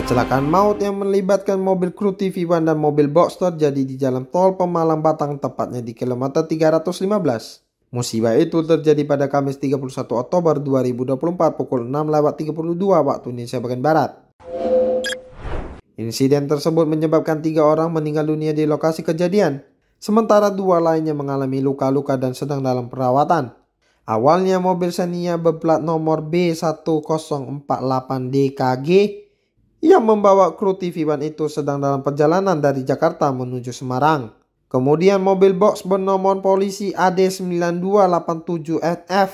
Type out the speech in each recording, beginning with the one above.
Kecelakaan maut yang melibatkan mobil kru tv One dan mobil box jadi di jalan tol Pemalang Batang tepatnya di kilometer 315. Musibah itu terjadi pada Kamis 31 Oktober 2024 pukul 6.32 waktu Indonesia bagian Barat. Insiden tersebut menyebabkan tiga orang meninggal dunia di lokasi kejadian, sementara dua lainnya mengalami luka-luka dan sedang dalam perawatan. Awalnya mobil Xenia berplat nomor B1048DKG ia membawa kru tv One itu sedang dalam perjalanan dari Jakarta menuju Semarang. Kemudian mobil box bernomor polisi AD9287NF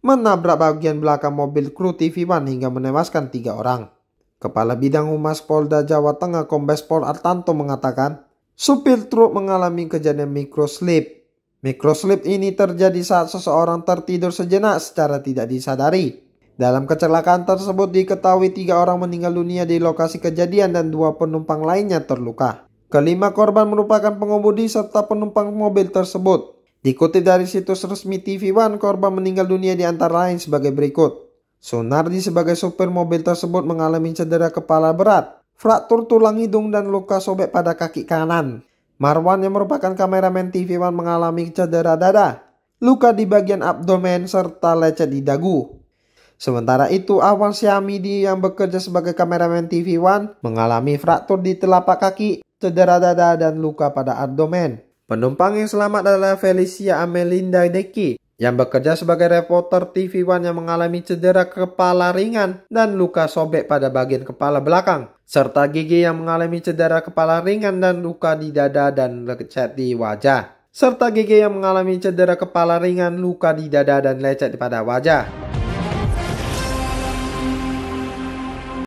menabrak bagian belakang mobil kru tv One hingga menewaskan tiga orang. Kepala Bidang Humas Polda Jawa Tengah Kombes Pol Artanto mengatakan, supir truk mengalami kejadian microslip. Mikroslip ini terjadi saat seseorang tertidur sejenak secara tidak disadari. Dalam kecelakaan tersebut diketahui tiga orang meninggal dunia di lokasi kejadian dan dua penumpang lainnya terluka. Kelima korban merupakan pengemudi serta penumpang mobil tersebut. Dikutip dari situs resmi TV One, korban meninggal dunia di antara lain sebagai berikut. Sunardi sebagai supir mobil tersebut mengalami cedera kepala berat, fraktur tulang hidung dan luka sobek pada kaki kanan. Marwan yang merupakan kameramen TV One mengalami cedera dada, luka di bagian abdomen serta lecet di dagu. Sementara itu, Awan Syamidi yang bekerja sebagai kameramen TV One mengalami fraktur di telapak kaki, cedera dada, dan luka pada abdomen. Penumpang yang selamat adalah Felicia Amelinda Deki yang bekerja sebagai reporter TV One yang mengalami cedera kepala ringan dan luka sobek pada bagian kepala belakang, serta gigi yang mengalami cedera kepala ringan dan luka di dada dan lecet di wajah, serta gigi yang mengalami cedera kepala ringan, luka di dada dan lecet pada wajah.